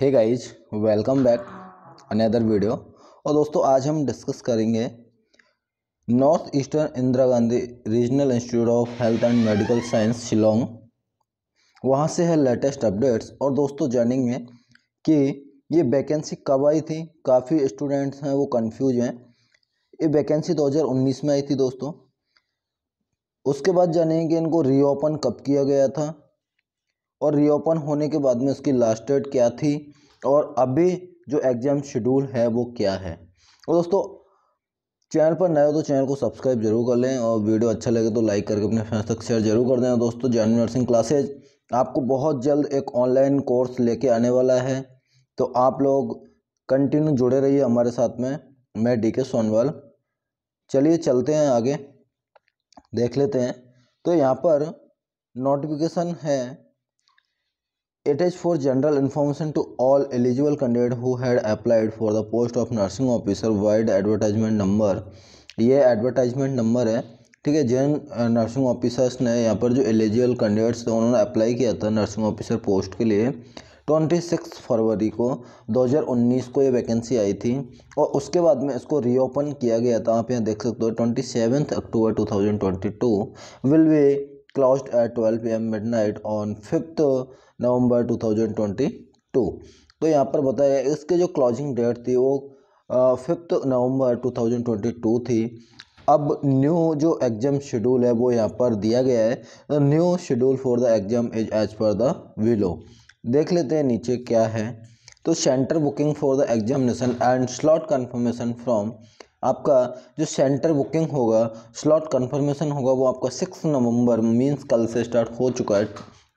हे guys welcome back another video और दोस्तों आज हम डिस्कस करेंगे north eastern Indira Gandhi regional institute of health and medical science Shillong वहाँ से है लेटेस्ट अपडेट्स और दोस्तों जानेंगे कि ये वैकेंसी कब आई थी काफ़ी स्टूडेंट्स हैं वो कंफ्यूज हैं ये वैकेंसी 2019 में आई थी दोस्तों उसके बाद जानेंगे इनको रीओपन कब किया गया था और रीओपन होने के बाद में उसकी लास्ट डेट क्या थी और अभी जो एग्ज़ाम शेड्यूल है वो क्या है और दोस्तों चैनल पर नए हो तो चैनल को सब्सक्राइब जरूर कर लें और वीडियो अच्छा लगे तो लाइक करके अपने फ्रेंड्स तक शेयर जरूर कर दें दोस्तों जैन नर्सिंग क्लासेज आपको बहुत जल्द एक ऑनलाइन कोर्स लेके आने वाला है तो आप लोग कंटिन्यू जुड़े रहिए हमारे साथ में मैं डी के सोनवाल चलिए चलते हैं आगे देख लेते हैं तो यहाँ पर नोटिफिकेशन है It is for general information to all eligible candidate who had applied for the post of nursing officer wide advertisement number ये advertisement number है ठीक है जिन नर्सिंग ऑफिसर्स ने यहाँ पर जो एलिजिबल कैंडिडेट्स थे उन्होंने अप्लाई किया था नर्सिंग ऑफिसर पोस्ट के लिए ट्वेंटी सिक्स फरवरी को 2019 को ये वैकेंसी आई थी और उसके बाद में इसको रीओपन किया गया था आप यहाँ देख सकते हो twenty seven October 2022 will be closed at 12 pm midnight on 5th November 2022 तो यहाँ पर बताया इसके जो क्लोजिंग डेट थी वो फिफ्थ नवंबर 2022 थी अब न्यू जो एग्ज़ाम शेड्यूल है वो यहाँ पर दिया गया है new schedule for the exam is as per the below देख लेते हैं नीचे क्या है तो centre booking for the examination and slot confirmation from आपका जो सेंटर बुकिंग होगा स्लॉट कंफर्मेशन होगा वो आपका सिक्स नवंबर मींस कल से स्टार्ट हो चुका है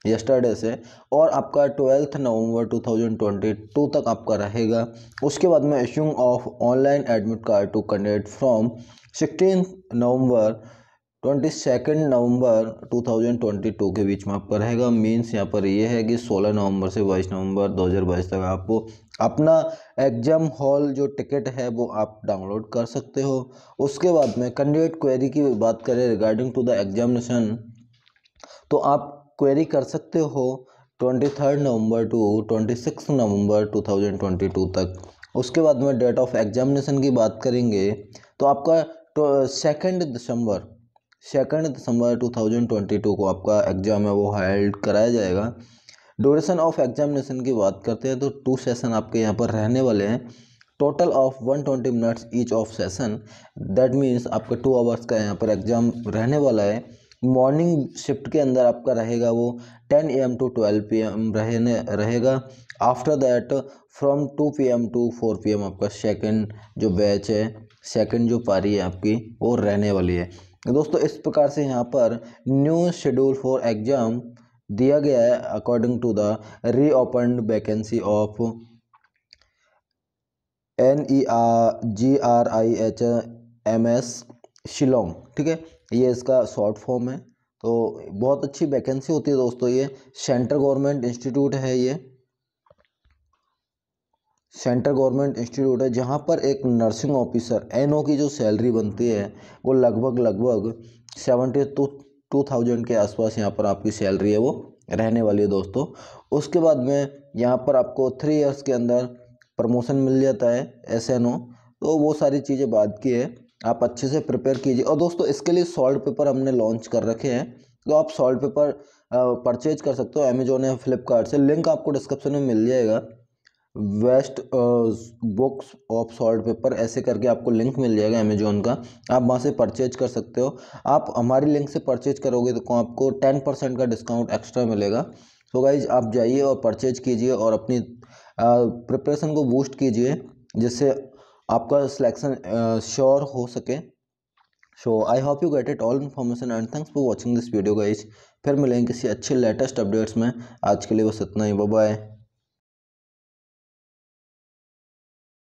यस्टरडे से और आपका ट्वेल्थ नवंबर 2022 तक आपका रहेगा उसके बाद में issuing of online admit card to candidate from sixteen November twenty second November two के बीच में आपका रहेगा मीन्स यहाँ पर ये है कि सोलह नवंबर से बाईस नवंबर बाईस तक आप अपना एग्जाम हॉल जो टिकट है वो आप डाउनलोड कर सकते हो उसके बाद में कैंडिडेट क्वेरी की बात करें रिगार्डिंग टू द एग्जामिनेशन तो आप क्वेरी कर सकते हो twenty third November to twenty six November two thousand twenty two तक उसके बाद में डेट ऑफ एग्जामिनेशन की बात करेंगे तो आपका second December second December two thousand twenty two को आपका एग्ज़ाम है वो हेल्ड कराया जाएगा ड्यूरेशन ऑफ एग्जामिनेशन की बात करते हैं तो टू सेशन आपके यहाँ पर रहने वाले हैं total of one twenty minutes each of session that means आपका टू आवर्स का यहाँ पर एग्ज़ाम रहने वाला है मॉर्निंग शिफ्ट के अंदर आपका रहेगा वो A M to P M रहने रहेगा after that from P M to P M आपका सेकेंड जो बैच है सेकेंड जो पारी है आपकी वो रहने वाली है दोस्तों इस प्रकार से यहाँ पर न्यू शेड्यूल फॉर एग्जाम दिया गया है according to the reopen vacancy of N E R G R I H M S Shillong ठीक है ये इसका शॉर्ट फॉर्म है तो बहुत अच्छी वैकेंसी होती है दोस्तों ये सेंट्रल गवर्नमेंट इंस्टीट्यूट है ये सेंट्रल गवर्नमेंट इंस्टीट्यूट है जहाँ पर एक नर्सिंग ऑफिसर एन की जो सैलरी बनती है वो लगभग लगभग सेवेंटी टू टू थाउजेंड के आसपास यहाँ पर आपकी सैलरी है वो रहने वाली है दोस्तों उसके बाद में यहाँ पर आपको थ्री इयर्स के अंदर प्रमोशन मिल जाता है एस तो वो सारी चीज़ें बात की है आप अच्छे से प्रिपेयर कीजिए और दोस्तों इसके लिए सॉल्ट पेपर हमने लॉन्च कर रखे हैं तो आप सॉल्ट पेपर परचेज कर सकते हो अमेजोन या फ्लिपकार्ट से लिंक आपको डिस्क्रिप्शन में मिल जाएगा best books of solved paper ऐसे करके आपको लिंक मिल जाएगा अमेजोन का आप वहाँ से परचेज कर सकते हो आप हमारी लिंक से परचेज करोगे तो आपको टेन परसेंट का डिस्काउंट एक्स्ट्रा मिलेगा तो गाइज आप जाइए और परचेज कीजिए और अपनी प्रिपरेशन को बूस्ट कीजिए जिससे आपका सिलेक्शन श्योर हो सके so I hope you get it all information and thanks for watching this video guys फिर मिलेंगे किसी अच्छे लेटेस्ट अपडेट्स में आज के लिए बस इतना ही बाय